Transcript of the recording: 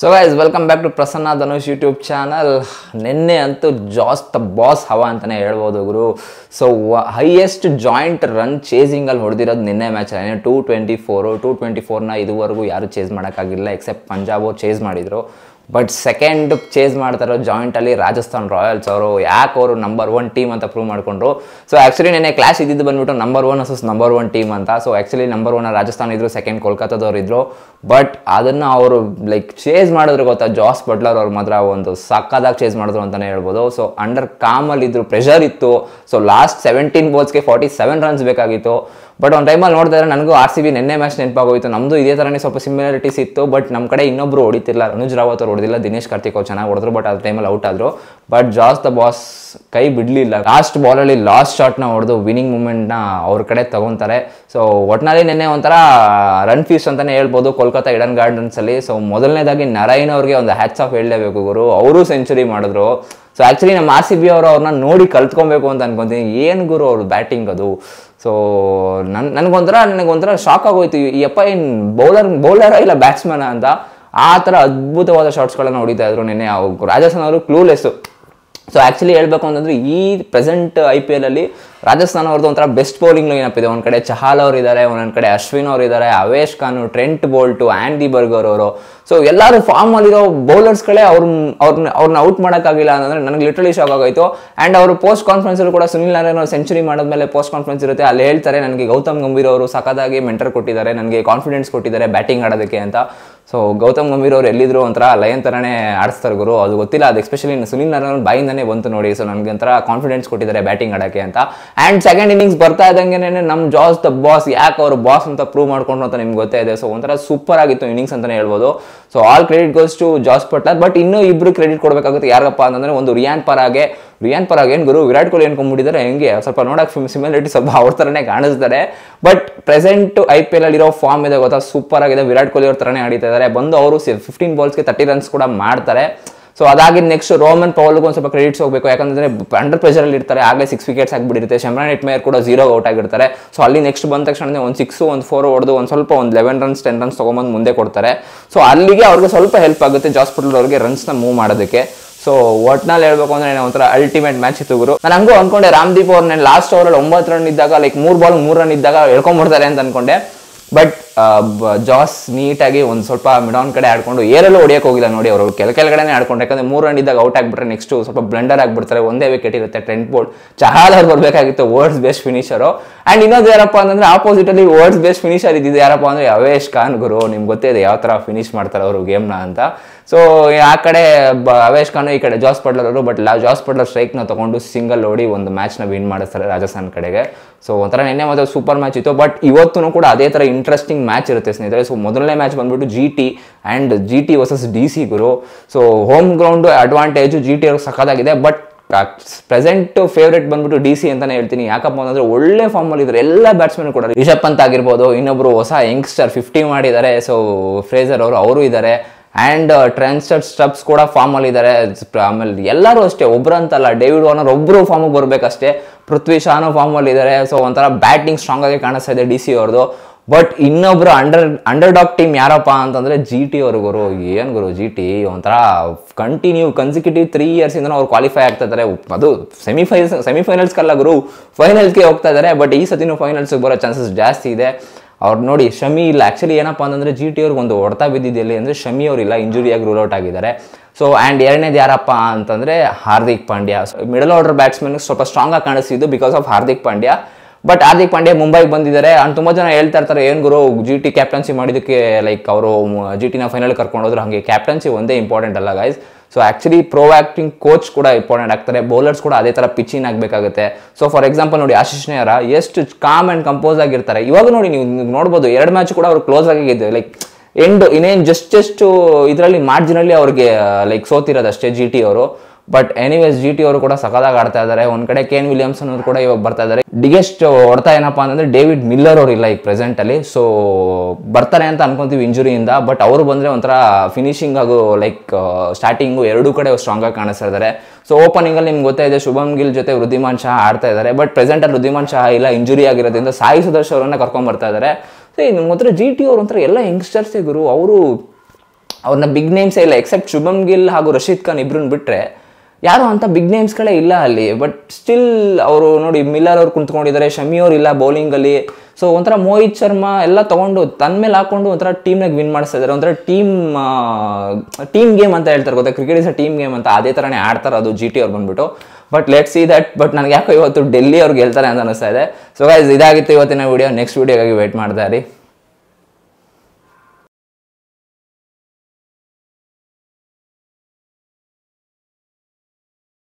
so guys welcome back to Prasanna Dhanush YouTube channel ನಿನ್ನೆ ಅಂತೂ Jos the boss ಹವ ಅಂತಲೇ ಹೇಳ್ಬೋದು ಗುರು ಸೊ ಹೈಯೆಸ್ಟ್ ಜಾಯಿಂಟ್ ರನ್ ಚೇಸಿಂಗಲ್ಲಿ ಹೊಡೆದಿರೋದು ನಿನ್ನೆ ಮ್ಯಾಚ್ ಏನೇ two twenty four two twenty ಫೋರ್ನ ಇದುವರೆಗೂ ಯಾರು ಚೇಸ್ ಮಾಡೋಕ್ಕಾಗಿಲ್ಲ ಎಕ್ಸೆಪ್ಟ್ ಪಂಜಾಬು ಚೇಸ್ ಮಾಡಿದರು ಬಟ್ ಸೆಕೆಂಡ್ ಚೇಸ್ ಮಾಡ್ತಾರೋ ಜಾಯಿಂಟಲ್ಲಿ ರಾಜಸ್ಥಾನ್ ರಾಯಲ್ಸ್ ಅವರು ಯಾಕೆ ಅವರು ನಂಬರ್ ಒನ್ ಟೀಮ್ ಅಂತ ಪ್ರೂವ್ ಮಾಡಿಕೊಂಡ್ರು ಸೊ ಆ್ಯಕ್ಚುಲಿ ನೆನೆ ಕ್ಲಾಶ್ ಇದ್ದಿದ್ದು ಬಂದ್ಬಿಟ್ಟು ನಂಬರ್ ಒನ್ ಅಸಸ್ ನಂಬರ್ ಒನ್ ಟೀಮ್ ಅಂತ so actually number one Rajasthan ಇದ್ದರು ಸೆಕೆಂಡ್ ಕೋಲ್ಕತ್ತಾದವ್ರು ಇದ್ರು ಬಟ್ ಅದನ್ನು ಅವರು ಲೈಕ್ ಚೇಸ್ ಮಾಡಿದ್ರು ಗೊತ್ತಾ ಜಾಸ್ ಬಟ್ಲರ್ ಅವ್ರ ಮಾತ್ರ ಒಂದು ಸಕ್ಕದಾಗಿ ಚೇಸ್ ಮಾಡಿದ್ರು ಅಂತಲೇ ಹೇಳ್ಬೋದು ಸೊ ಅಂಡರ್ ಕಾಮಲ್ಲಿ ಇದ್ರು ಪ್ರೆಷರ್ ಇತ್ತು ಸೊ ಲಾಸ್ಟ್ ಸೆವೆಂಟೀನ್ ಬೋಲ್ಸ್ಗೆ ಫಾರ್ಟಿ ಸೆವೆನ್ ರನ್ಸ್ ಬೇಕಾಗಿತ್ತು ಬಟ್ ಒಂದು ಟೈಮಲ್ಲಿ ನೋಡಿದ್ರೆ ನನಗೂ ಆರ್ ಸಿ ಬಿ ನಿನ್ನೆ ಮ್ಯಾಚ್ ನೆನಪಾಗೋಯಿತು ನಮ್ಮದು ಇದೇ ಥರನೇ ಸ್ವಲ್ಪ ಸಿಮಿಲಾರಿಟೀಸ್ ಇತ್ತು ಬಟ್ ನಮ್ಮ ಕಡೆ ಇನ್ನೊಬ್ಬರು ಹೊಡಿತಿಲ್ಲ ಅನುಜ್ ರಾವತ್ ಅವ್ರು ಹೊಡೆದಿಲ್ಲ ದಿನೇಶ್ ಕಾರ್ತಿಕ್ ಅವ್ರು ಚೆನ್ನಾಗಿ ಹೊಡೆದ್ರು ಬಟ್ ಆ ಟೈಮಲ್ಲಿ ಔಟ್ ಆದರು ಬಟ್ ಜಾಸ್ ದ ಬಾಸ್ ಕೈ ಬಿಡಲಿಲ್ಲ ಲಾಸ್ಟ್ ಬಾಲಲ್ಲಿ ಲಾಸ್ಟ್ ಶಾಟ್ನ ಹೊಡೆದು ವಿನ್ನಿಂಗ್ ಮೂಮೆಂಟ್ನ ಅವ್ರ ಕಡೆ ತಗೊತಾರೆ ಸೊ ಒಟ್ನಲ್ಲಿ ನಿನ್ನೆ ಒಂಥರ ರನ್ ಫೀಸ್ ಅಂತಲೇ ಹೇಳ್ಬೋದು ಕೋಲ್ಕತ್ತಾ ಇಡನ್ ಗಾರ್ಡನ್ಸಲ್ಲಿ ಸೊ ಮೊದಲನೇದಾಗಿ ನಾರಾಯಣ ಅವ್ರಿಗೆ ಒಂದು ಹ್ಯಾಟ್ಸ್ ಆಫ್ ಹೇಳಲೇಬೇಕು ಗುರು ಅವರು ಸೆಂಚುರಿ ಮಾಡಿದ್ರು ಸೊ ಆ್ಯಕ್ಚುಲಿ ನಮ್ಮ ಆರ್ ಸಿ ಬಿ ಅವರು ಅವ್ರನ್ನ ನೋಡಿ ಕಲ್ತ್ಕೊಬೇಕು ಅಂತ ಅನ್ಕೊತೀನಿ ಏನು ಗುರು ಅವ್ರ ಬ್ಯಾಟಿಂಗ್ ಅದು ಸೊ ನನ್ ನನಗೊಂಥರ ನನಗೊಂಥರ ಶಾಕ್ ಆಗೋಯ್ತು ಈ ಅಪ್ಪ ಏನು ಬೌಲರ್ ಬೌಲರ ಇಲ್ಲ ಬ್ಯಾಟ್ಸ್ಮನ್ ಅಂತ ಆ ಥರ ಅದ್ಭುತವಾದ ಶಾರ್ಟ್ಸ್ಗಳನ್ನು ಹೊಡಿತಾ ಇದ್ರು ನಿನ್ನೆ ರಾಜಸ್ಥಾನ್ ಅವರು ಕ್ಲೂಲೆಸ್ಸು ಸೊ ಆ್ಯಕ್ಚುಲಿ ಹೇಳಬೇಕು ಅಂತಂದರೆ ಈ ಪ್ರೆಸೆಂಟ್ ಐ ಪಿ ಎಲಲ್ಲಿ ರಾಜಸ್ಥಾನ ಅವ್ರದ್ದು ಒಂಥರ ಬೆಸ್ಟ್ ಬೌಲಿಂಗ್ ಏನಪ್ಪಿದೆ ಇದೆ ಒಂದು ಕಡೆ ಚಹಾಲ್ ಅವರು ಇದ್ದಾರೆ ಒಂದೊಂದು ಕಡೆ ಅಶ್ವಿನ್ ಅವರು ಇದ್ದಾರೆ Avesh Khan Trent Boult Andy Burger ಅವರು ಸೊ ಎಲ್ಲರೂ ಫಾರ್ಮಲ್ಲಿರೋ ಬೌಲರ್ಸ್ಗಳೇ ಅವ್ರ ಅವ್ರನ್ನ ಅವ್ರನ್ನ ಔಟ್ ಮಾಡೋಕ್ಕಾಗಿಲ್ಲ ಅಂತಂದರೆ ನನಗೆ ಲಿಟ್ರಲಿ ಶಾಕ್ ಆಗೋಯಿತು ಆ್ಯಂಡ್ ಅವರು ಪೋಸ್ಟ್ ಕಾನ್ಫರೆನ್ಸಲ್ಲೂ ಕೂಡ ಸುನಿಲ್ ನಾರಾಯಣ ಅವರು ಸೆಂಚುರಿ ಮಾಡಿದ್ಮೇಲೆ ಪೋಸ್ಟ್ ಕಾನ್ಫರೆನ್ಸ್ ಇರುತ್ತೆ ಅಲ್ಲಿ ಹೇಳ್ತಾರೆ ನನಗೆ ಗೌತಮ್ ಗಂಭೀರ್ ಅವರು ಸಖತ್ತಾಗಿ ಮೆಂಟರ್ ಕೊಟ್ಟಿದ್ದಾರೆ ನನಗೆ ಕಾನ್ಫಿಡೆನ್ಸ್ ಕೊಟ್ಟಿದ್ದಾರೆ ಬ್ಯಾಟಿಂಗ್ ಆಡೋದಕ್ಕೆ ಅಂತ ಸೊ ಗೌತಮ್ ಗಂಭೀರ್ ಅವ್ರು ಎಲ್ಲಿದ್ರು ಒಂಥರ ಲಯನ್ ಥರನೇ ಆಡಿಸ್ತಾರೆ ಗುರು ಅದು ಗೊತ್ತಿಲ್ಲ ಅದು ಎಸ್ಪೆಷಲಿ ಸುನೀಲ್ ನಾರಾಯಣ್ ಬಾಯಿಂದನೇ ಬಂತು ನೋಡಿ ಸೊ ನನಗೆ ಒಂಥರ ಕಾನ್ಫಿಡೆನ್ಸ್ ಕೊಟ್ಟಿದ್ದಾರೆ ಬ್ಯಾಟಿಂಗ್ ಆಡೋಕ್ಕೆ ಅಂತ ಆ್ಯಂಡ್ ಸೆಕೆಂಡ್ ಇನ್ನಿಂಗ್ಸ್ ಬರ್ತಾ ಇದ್ದಂಗೆ ನಮ್ಮ ಜಾಸ್ ದ ಬಾಸ್ ಯಾಕೆ ಅವರು ಬಾಸ್ ಅಂತ ಪ್ರೂವ್ ಮಾಡ್ಕೊಂಡ್ರು ಅಂತ ನಿಮ್ಗೆ ಗೊತ್ತೇ ಇದೆ ಸೊ ಒಂಥರ ಸೂಪರ್ ಆಗಿತ್ತು ಇನ್ನಿಂಗ್ಸ್ ಅಂತಲೇ ಹೇಳ್ಬೋದು so all credit goes to Jos Buttler but ಇನ್ನೂ ಇಬ್ಬರು ಕ್ರೆಡಿಟ್ ಕೊಡಬೇಕಾಗುತ್ತೆ ಯಾರಪ್ಪ ಅಂತಂದರೆ ಒಂದು ರಿಯಾನ್ ಪರಾಗೆ ರಿಯಾನ್ ಪರಾಗ್ ಏನು ಗುರು ವಿರಾಟ್ ಕೊಹ್ಲಿ ಕೊಂಬಿಟ್ಟಿದ್ದಾರೆ ಹೆಂಗೆ ಸ್ವಲ್ಪ ನೋಡೋಕೆ ಸಿಮಿಲಾರಿಟಿ ಸ್ವಲ್ಪ ಅವ್ರ ಥರನೇ ಕಾಣಿಸ್ತಾರೆ but present I P L ಇರೋ ಫಾರ್ಮ್ ಇದೆ ಗೊತ್ತಾ ಸೂಪರ್ ಆಗಿದೆ ವಿರಾಟ್ ಕೊಹ್ಲಿ ಅವ್ರ ಥರನೇ ಆಡಿತಾ ಇದ್ದಾರೆ ಬಂದು ಅವರು ಫಿಫ್ಟೀನ್ ಬಾಲ್ಸ್ಗೆ ತರ್ಟಿ ರನ್ಸ್ ಕೂಡ ಮಾಡ್ತಾರೆ ಸೊ ಅದಾಗಿ ನೆಕ್ಸ್ಟ್ ರೋಮನ್ ಪೌಲ್ಗೂ ಸ್ವಲ್ಪ ಕ್ರೆಡಿಟ್ಸ್ ಹೋಗಬೇಕು ಯಾಕಂದರೆ ಅಂಡರ್ ಪ್ರೆಷರಲ್ಲಿ ಇರ್ತಾರೆ ಆಗಲೇ ಸಿಕ್ಸ್ ವಿಕೆಟ್ಸ್ ಆಗಿಬಿಟ್ಟಿರುತ್ತೆ ಶಮ್ರಾನ್ ಎಟ್ಮೇಯರ್ ಕೂಡ ಝೀರೋ ಔಟ್ ಆಗಿರ್ತಾರೆ ಸೊ ಅಲ್ಲಿ ನೆಕ್ಸ್ಟ್ ಬಂದ ತಕ್ಷಣ ಒಂದು ಸಿಕ್ಸು ಒಂದು ಫೋರ್ ಹೊಡೆದು ಒಂದು ಸ್ವಲ್ಪ ಒಂದು ಲೆವೆನ್ ರನ್ಸ್ ಟೆನ್ ರನ್ಸ್ ತೊಗೊಂಬಂದು ಮುಂದೆ ಕೊಡ್ತಾರೆ ಸೊ ಅಲ್ಲಿಗೆ ಅವ್ರಿಗೆ ಸ್ವಲ್ಪ ಹೆಲ್ಪ್ ಆಗುತ್ತೆ ಜಾಸ್ಪಿಟಲ್ ಅವ್ರಿಗೆ ರನ್ಸ್ನ ಮೂವ್ ಮಾಡೋದಕ್ಕೆ ಸೊ ಒಟ್ನಲ್ಲಿ ಹೇಳ್ಬೇಕು ಅಂದ್ರೆ ಒಂಥರ ಅಲ್ಟಿಮೇಟ್ ಮ್ಯಾಚ್ ಇತ್ತು ಗುರು ನಾನು ಹಂಗೂ ಅನ್ಕೊಂಡೆ ರಾಮದೀಪ್ ಅವ್ರ ನಾನು ಲಾಸ್ಟ್ ಓವರಲ್ಲಿ ಒಂಬತ್ತು ರನ್ ಇದ್ದಾಗ ಲೈಕ್ ಮೂರ್ ಬಾಲ್ ಮೂರ್ ರನ್ ಇದ್ದಾಗ ಹೇಳ್ಕೊಂಡ್ಬಿಡ್ತಾರೆ ಅಂತ ಅನ್ಕೊಂಡೆ ಬಟ್ ಜಾಸ್ ನೀಟಾಗಿ ಒಂದು ಸ್ವಲ್ಪ ಮಿಡಾನ್ ಕಡೆ ಆಡ್ಕೊಂಡು ಏರಲ್ಲೂ ಹೊಡಿಯಕ್ಕೆ ಹೋಗಿಲ್ಲ ನೋಡಿ ಅವರು ಕೆಲ ಕೆಳಗಡೆನೇ ಆಡ್ಕೊಂಡು ಯಾಕಂದ್ರೆ ಮೂರು ರನ್ ಇದ್ದಾಗ ಔಟ್ ಆಗಿಬಿಟ್ರೆ ನೆಕ್ಸ್ಟು ಸ್ವಲ್ಪ ಬ್ಲೆಂಡರ್ ಆಗಿಬಿಡ್ತಾರೆ ಒಂದೇ ವಿಕೆಟ್ ಇರುತ್ತೆ ಟ್ರೆಂಟ್ ಬೋಲ್ಡ್ ಚಹಾಲ್ ಬರಬೇಕಾಗಿತ್ತು ವರ್ಡ್ಸ್ ಬೆಸ್ಟ್ ಫಿನಿಷರು ಆ್ಯಂಡ್ ಇನ್ನೊಂದು ಯಾರಪ್ಪ ಆಪೋಸಿಟ್ ಆಪೋಸಿಟಲ್ಲಿ ವರ್ಡ್ಸ್ ಬೆಸ್ಟ್ ಫಿನಿಷರ್ ಇದ್ದಿದ್ದು ಯಾರಪ್ಪ ಅಂದರೆ ಅವೇಶ್ ಖಾನ್ ಗುರು ನಿಮ್ಗೆ ಗೊತ್ತಿದೆ ಯಾವ ಥರ ಫಿನಿಶ್ ಮಾಡ್ತಾರೆ ಅವರು ಗೇಮ್ನ ಅಂತ ಸೊ ಆ ಕಡೆ ಅವೇಶ್ ಖಾನ್ ಈ ಕಡೆ ಜಾಸ್ ಪಟ್ಲರ್ ಅವರು ಬಟ್ ಜಾಸ್ ಪಟ್ಲರ್ ಸ್ಟ್ರೈಕ್ನ ತಗೊಂಡು ಸಿಂಗಲ್ ಓಡಿ ಒಂದು ಮ್ಯಾಚ್ನ ವಿನ್ ಮಾಡಿಸ್ತಾರೆ ರಾಜಸ್ಥಾನ್ ಕಡೆಗೆ ಸೊ ಒಂಥರ ನಿನ್ನೆ ಮತ್ತೆ ಸೂಪರ್ ಮ್ಯಾಚ್ ಇತ್ತು ಬಟ್ ಇವತ್ತು ಕೂಡ ಅದೇ ಥರ ಇಂಟ್ರೆಸ್ಟಿಂಗ್ ಮ್ಯಾಚ್ ಇರುತ್ತೆ ಸ್ನೇಹಿತರೆ ಸೊ ಮೊದಲನೇ ಮ್ಯಾಚ್ ಬಂದ್ಬಿಟ್ಟು G T and G T versus D C ಗುರು so home ground advantage G T ಅವ್ರಿಗೆ ಸಖತ್ತಾಗಿದೆ ಬಟ್ ಪ್ರೆಸೆಂಟ್ ಫೇವ್ರೇಟ್ ಬಂದ್ಬಿಟ್ಟು ಡಿ ಸಿ ಅಂತಲೇ ಹೇಳ್ತೀನಿ ಯಾಕಪ್ಪ ಅಂದರೆ ಒಳ್ಳೆ ಫಾರ್ಮಲ್ಲಿ ಇದ್ದಾರೆ ಎಲ್ಲ ಬ್ಯಾಟ್ಸ್ಮನ್ ಕೂಡ ರಿಷಬ್ ಪಂತ್ ಆಗಿರ್ಬೋದು ಇನ್ನೊಬ್ರು ಹೊಸ ಯಂಗ್ಸ್ಟರ್ ಫಿಫ್ಟಿ ಮಾಡಿದ್ದಾರೆ ಸೊ ಫ್ರೇಜರ್ ಅವರು ಅವರು ಇದ್ದಾರೆ ಆ್ಯಂಡ್ ಟ್ರಾನ್ಸ್ಟರ್ ಸ್ಟಬ್ಸ್ ಕೂಡ ಫಾರ್ಮಲ್ಲಿ ಇದ್ದಾರೆ ಆಮೇಲೆ ಎಲ್ಲರೂ ಅಷ್ಟೇ ಒಬ್ಬರು ಅಂತಲ್ಲ ಡೇವಿಡ್ ವಾರ್ನರ್ ಒಬ್ಬರು ಫಾರ್ಮಿಗೆ ಬರಬೇಕಷ್ಟೇ ಪೃಥ್ವಿ ಶಾನು ಫಾರ್ಮಲ್ಲಿ ಇದ್ದಾರೆ ಸೊ ಒಂಥರ ಬ್ಯಾಟಿಂಗ್ ಸ್ಟ್ರಾಂಗ್ ಆಗಿ ಕಾಣಿಸ್ತಾ ಇದೆ ಡಿ ಸಿ ಅವ್ರದ್ದು ಬಟ್ ಇನ್ನೊಬ್ಬರು ಅಂಡರ್ ಅಂಡರ್ ಡಾಕ್ ಟೀಮ್ ಯಾರಪ್ಪ ಅಂತಂದರೆ ಜಿ ಟಿ ಅವರು ಗುರು ಏನು ಗುರು ಜಿ ಟಿ ಒಂಥರ ಕಂಟಿನ್ಯೂ ಕನ್ಸಿಕ್ಯೂಟಿವ್ ತ್ರೀ ಇಯರ್ಸಿಂದ ಅವ್ರು ಕ್ವಾಲಿಫೈ ಆಗ್ತಾ ಇದ್ದಾರೆ ಅದು ಸೆಮಿಫೈನಲ್ಸ್ ಸೆಮಿಫೈನಲ್ಸ್ಗೆಲ್ಲ ಗುರು ಫೈನಲ್ಸ್ಗೆ ಹೋಗ್ತಾ ಇದ್ದಾರೆ ಬಟ್ ಈ ಸತಿನೂ ಫೈನಲ್ಸ್ಗೆ ಬರೋ ಚಾನ್ಸಸ್ ಜಾಸ್ತಿ ಇದೆ ಅವ್ರು ನೋಡಿ ಶಮಿ ಇಲ್ಲ ಆ್ಯಕ್ಚುಲಿ ಏನಪ್ಪ ಅಂತಂದರೆ ಜಿ ಟಿ ಅವ್ರಿಗೆ ಒಂದು ಹೊಡೆತ ಬಿದ್ದಿದೆಯಲ್ಲಿ ಅಂದರೆ ಶಮಿ ಅವರಿಲ್ಲ ಇಂಜುರಿಯಾಗಿ ರೂಲ್ ಔಟ್ ಆಗಿದ್ದಾರೆ ಸೊ ಆ್ಯಂಡ್ ಎರಡನೇದು ಯಾರಪ್ಪ ಅಂತಂದರೆ ಹಾರ್ದಿಕ್ ಪಾಂಡ್ಯ ಮಿಡಲ್ ಆರ್ಡರ್ ಬ್ಯಾಟ್ಸ್ಮನ್ಗೆ ಸ್ವಲ್ಪ ಸ್ಟ್ರಾಂಗಾಗಿ ಕಾಣಿಸ್ತಿದ್ದು because of Hardik Pandya but Hardik Pandya ಮುಂಬೈಗೆ ಬಂದಿದ್ದಾರೆ ಅಂಡ್ ತುಂಬ ಜನ ಹೇಳ್ತಾ ಇರ್ತಾರೆ ಏನು ಗುರು ಜಿ ಟಿ ಕ್ಯಾಪ್ಟನ್ಸಿ ಮಾಡಿದ್ದಕ್ಕೆ ಲೈಕ್ ಅವರು ಜಿ ಟಿನ ಫೈನಲ್ ಕರ್ಕೊಂಡು ಹೋದ್ರು ಹಾಗೆ ಕ್ಯಾಪ್ಟನ್ಸಿ ಒಂದೇ ಇಂಪಾರ್ಟೆಂಟ್ ಅಲ್ಲ ಗೈಸ್ ಸೊ ಆಕ್ಚುಲಿ ಪ್ರೊವ್ಯಾಕ್ಟಿಂಗ್ ಆಕ್ಟಿಂಗ್ ಕೋಚ್ ಕೂಡ ಇಂಪಾರ್ಟೆಂಟ್ ಆಗ್ತಾರೆ ಬೌಲರ್ಸ್ ಕೂಡ ಅದೇ ಥರ ಪಿಚಿನ್ ಆಗಬೇಕಾಗುತ್ತೆ ಸೊ ಫಾರ್ ಎಕ್ಸಾಂಪಲ್ ನೋಡಿ ಆಶೀಶ್ ನೇರ ಎಷ್ಟು ಕಾಮ್ ಆ್ಯಂಡ್ ಕಂಪೋಸ್ ಆಗಿರ್ತಾರೆ ಇವಾಗ ನೋಡಿ ನೀವು ನೋಡ್ಬೋದು ಎರಡು ಮ್ಯಾಚ್ ಕೂಡ ಅವರು ಕ್ಲೋಸ್ ಆಗಿದ್ದು ಲೈಕ್ ಎಂಡ್ ಇನ್ನೇನು ಜಸ್ಟ್ ಜಸ್ಟ್ ಇದರಲ್ಲಿ ಮಾರ್ಜಿನಲ್ಲಿ ಅವ್ರಿಗೆ ಲೈಕ್ ಸೋತಿರೋದು ಅಷ್ಟೇ ಜಿ ಟಿ ಅವರು ಬಟ್ ಎನಿವೇಸ್ ಜಿ ಟಿ ಅವರು ಕೂಡ ಸಕಲಾಗಿ ಆಡ್ತಾ ಇದ್ದಾರೆ ಒಂದ್ ಕಡೆ ಕೆನ್ ವಿಲಿಯಮ್ಸನ್ ಅವರು ಕೂಡ ಇವಾಗ ಬರ್ತಾ ಇದ್ದಾರೆ ಬಿಗೆಸ್ಟ್ ಹೊಡ್ತಾ ಏನಪ್ಪಾ ಅಂದ್ರೆ ಡೇವಿಡ್ ಮಿಲ್ಲರ್ ಅವರು ಇಲ್ಲ ಈಗ ಪ್ರೆಸೆಂಟ್ ಅಲ್ಲಿ ಸೊ ಬರ್ತಾರೆ ಅಂತ ಅನ್ಕೊಂತೀವಿ ಇಂಜುರಿಯಿಂದ ಬಟ್ ಅವರು ಬಂದ್ರೆ ಒಂಥರ ಫಿನಿಶಿಂಗ್ ಹಾಗೂ ಲೈಕ್ ಸ್ಟಾರ್ಟಿಂಗು ಎರಡೂ ಕಡೆ ಸ್ಟ್ರಾಂಗ್ ಆಗಿ ಕಾಣಿಸ್ತಾ ಇದ್ದಾರೆ ಸೊ ಓಪನಿಂಗ್ ಅಲ್ಲಿ ನಿಮ್ಗೆ ಗೊತ್ತಾಯಿದೆ ಶುಭಂ ಶುಭಮ್ ಗಿಲ್ ಜೊತೆ ವೃದ್ಧಿಮಾನ್ ಶಾ ಆಡ್ತಾ ಇದಾರೆ ಬಟ್ ಪ್ರೆಸೆಂಟ್ ಅಲ್ಲಿ ವೃದ್ಧಿಮಾನ್ ಶಾ ಇಲ್ಲ ಇಂಜುರಿ ಆಗಿರೋದ್ರಿಂದ ಸಾಯಿ ಸುದರ್ಶ ಅವರನ್ನ ಕರ್ಕೊಂಡ್ ಬರ್ತಾ ಇದಾರೆ ಸೊ ನಿಮ್ಮ ಹತ್ರ ಜಿ ಟಿ ಅವ್ರ ಒಂಥರ ಎಲ್ಲ ಯಂಗ್ಸ್ಟರ್ಸೇ ಗುರು ಅವರು ಅವ್ರನ್ನ ಬಿಗ್ ನೇಮ್ಸ್ ಇಲ್ಲ ಎಕ್ಸೆಪ್ಟ್ ಶುಭಮ್ ಗಿಲ್ ಹಾಗೂ ರಶೀದ್ ಖಾನ್ ಇಬ್ರನ್ನ ಬಿಟ್ರೆ ಯಾರು ಅಂತ ಬಿಗ್ ನೇಮ್ಸ್ಗಳೇ ಇಲ್ಲ ಅಲ್ಲಿ ಬಟ್ ಸ್ಟಿಲ್ ಅವರು ನೋಡಿ ಮಿಲ್ಲರ್ ಅವ್ರು ಕುಂತ್ಕೊಂಡಿದ್ದಾರೆ ಶಮಿ ಅವ್ರು ಇಲ್ಲ ಬೌಲಿಂಗಲ್ಲಿ ಸೊ ಒಂಥರ ಮೋಹಿತ್ ಶರ್ಮಾ ಎಲ್ಲ ತೊಗೊಂಡು ತನ್ನ ಮೇಲೆ ಹಾಕೊಂಡು ಒಂಥರ ಟೀಮ್ನಾಗ ವಿನ್ ಮಾಡಿಸ್ತಾ ಇದ್ದಾರೆ ಒಂಥರ ಟೀಮ್ ಟೀಮ್ ಗೇಮ್ ಅಂತ ಹೇಳ್ತಾರೆ ಗೊತ್ತಾ cricket is a team game ಅಂತ ಅದೇ ಥರನೇ ಆಡ್ತಾರೆ ಅದು ಜಿ ಟಿ ಅವ್ರು ಬಂದ್ಬಿಟ್ಟು but let see that but ನನಗೆ ಯಾಕೋ ಇವತ್ತು ಡೆಲ್ಲಿ ಅವ್ರು ಗೆಲ್ತಾರೆ ಅಂತ ಅನಿಸ್ತಾ ಇದೆ ಸೊ ಗೈಸ್ ಇದಾಗಿತ್ತು ಇವತ್ತಿನ ವೀಡಿಯೋ ನೆಕ್ಸ್ಟ್ ವೀಡಿಯೋಗಾಗಿ ವೇಟ್ ಮಾಡ್ತಾ ಇರಿ